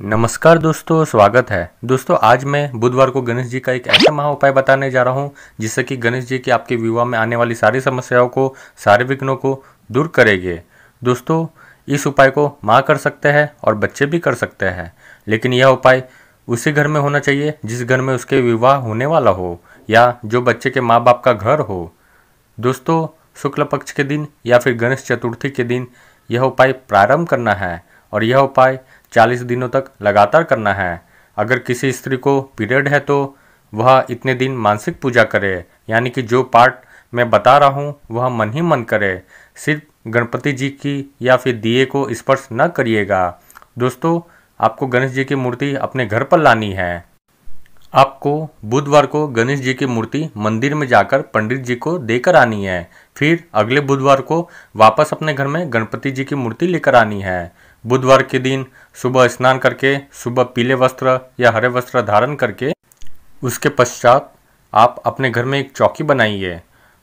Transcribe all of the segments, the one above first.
नमस्कार दोस्तों स्वागत है दोस्तों आज मैं बुधवार को गणेश जी का एक ऐसा महा उपाय बताने जा रहा हूं जिससे कि गणेश जी की आपके विवाह में आने वाली सारी समस्याओं को सारे विघ्नों को दूर करेंगे दोस्तों इस उपाय को माँ कर सकते हैं और बच्चे भी कर सकते हैं लेकिन यह उपाय उसी घर में होना चाहिए जिस घर में उसके विवाह होने वाला हो या जो बच्चे के माँ बाप का घर हो दोस्तों शुक्ल पक्ष के दिन या फिर गणेश चतुर्थी के दिन यह उपाय प्रारंभ करना है और यह उपाय 40 दिनों तक लगातार करना है अगर किसी स्त्री को पीरियड है तो वह इतने दिन मानसिक पूजा करे यानी कि जो पार्ट मैं बता रहा हूँ वह मन ही मन करे सिर्फ गणपति जी की या फिर दिए को स्पर्श न करिएगा दोस्तों आपको गणेश जी की मूर्ति अपने घर पर लानी है आपको बुधवार को गणेश जी की मूर्ति मंदिर में जाकर पंडित जी को देकर आनी है फिर अगले बुधवार को वापस अपने घर में गणपति जी की मूर्ति लेकर आनी है बुधवार के दिन सुबह स्नान करके सुबह पीले वस्त्र या हरे वस्त्र धारण करके उसके पश्चात आप अपने घर में एक चौकी बनाइए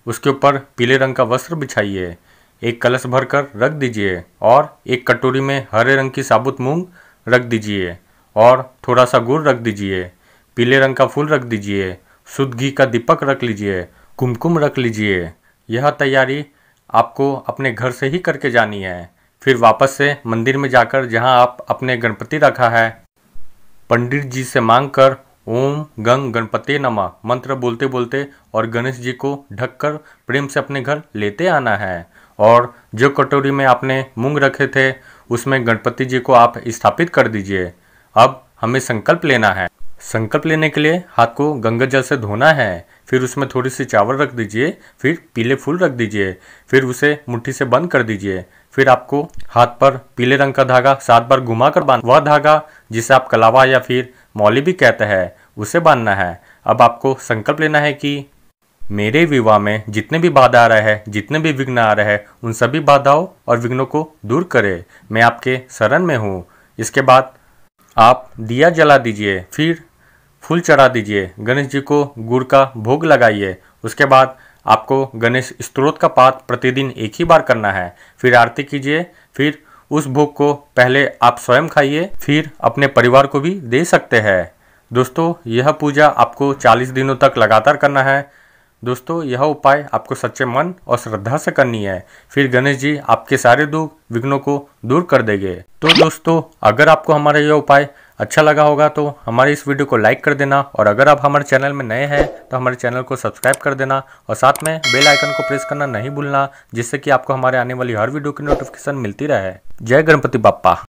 उसके ऊपर पीले रंग का वस्त्र बिछाइए एक कलश भरकर रख दीजिए और एक कटोरी में हरे रंग की साबुत मूंग रख दीजिए और थोड़ा सा गुड़ रख दीजिए पीले रंग का फूल रख दीजिए शुद्ध घी का दीपक रख लीजिए कुमकुम रख लीजिए यह तैयारी आपको अपने घर से ही करके जानी है फिर वापस से मंदिर में जाकर जहां आप अपने गणपति रखा है पंडित जी से मांग कर ओम गंग गणपति नमा मंत्र बोलते बोलते और गणेश जी को ढककर प्रेम से अपने घर लेते आना है और जो कटोरी में आपने मूंग रखे थे उसमें गणपति जी को आप स्थापित कर दीजिए अब हमें संकल्प लेना है संकल्प लेने के लिए हाथ को गंगा जल से धोना है फिर उसमें थोड़ी सी चावल रख दीजिए फिर पीले फूल रख दीजिए फिर उसे मुट्ठी से बंद कर दीजिए फिर आपको हाथ पर पीले रंग का धागा सात बार घुमा कर बांध वह धागा जिसे आप कलावा या फिर मौली भी कहते हैं उसे बांधना है अब आपको संकल्प लेना है कि मेरे विवाह में जितने भी बाधा आ रहे हैं जितने भी विघ्न आ रहे हैं उन सभी बाधाओं और विघ्नों को दूर करे मैं आपके शरण में हूँ इसके बाद आप दिया जला दीजिए फिर फूल चढ़ा दीजिए गणेश जी को गुड़ का भोग लगाइए उसके बाद आपको गणेश स्त्रोत का पाठ प्रतिदिन एक ही बार करना है फिर आरती कीजिए फिर उस भोग को पहले आप स्वयं खाइए फिर अपने परिवार को भी दे सकते हैं दोस्तों यह पूजा आपको 40 दिनों तक लगातार करना है दोस्तों यह उपाय आपको सच्चे मन और श्रद्धा से करनी है फिर गणेश जी आपके सारे दुख विघ्नों को दूर कर देंगे तो दोस्तों अगर आपको हमारा यह उपाय अच्छा लगा होगा तो हमारी इस वीडियो को लाइक कर देना और अगर आप हमारे चैनल में नए हैं तो हमारे चैनल को सब्सक्राइब कर देना और साथ में बेल आइकन को प्रेस करना नहीं भूलना जिससे कि आपको हमारे आने वाली हर वीडियो की नोटिफिकेशन मिलती रहे जय गणपति बापा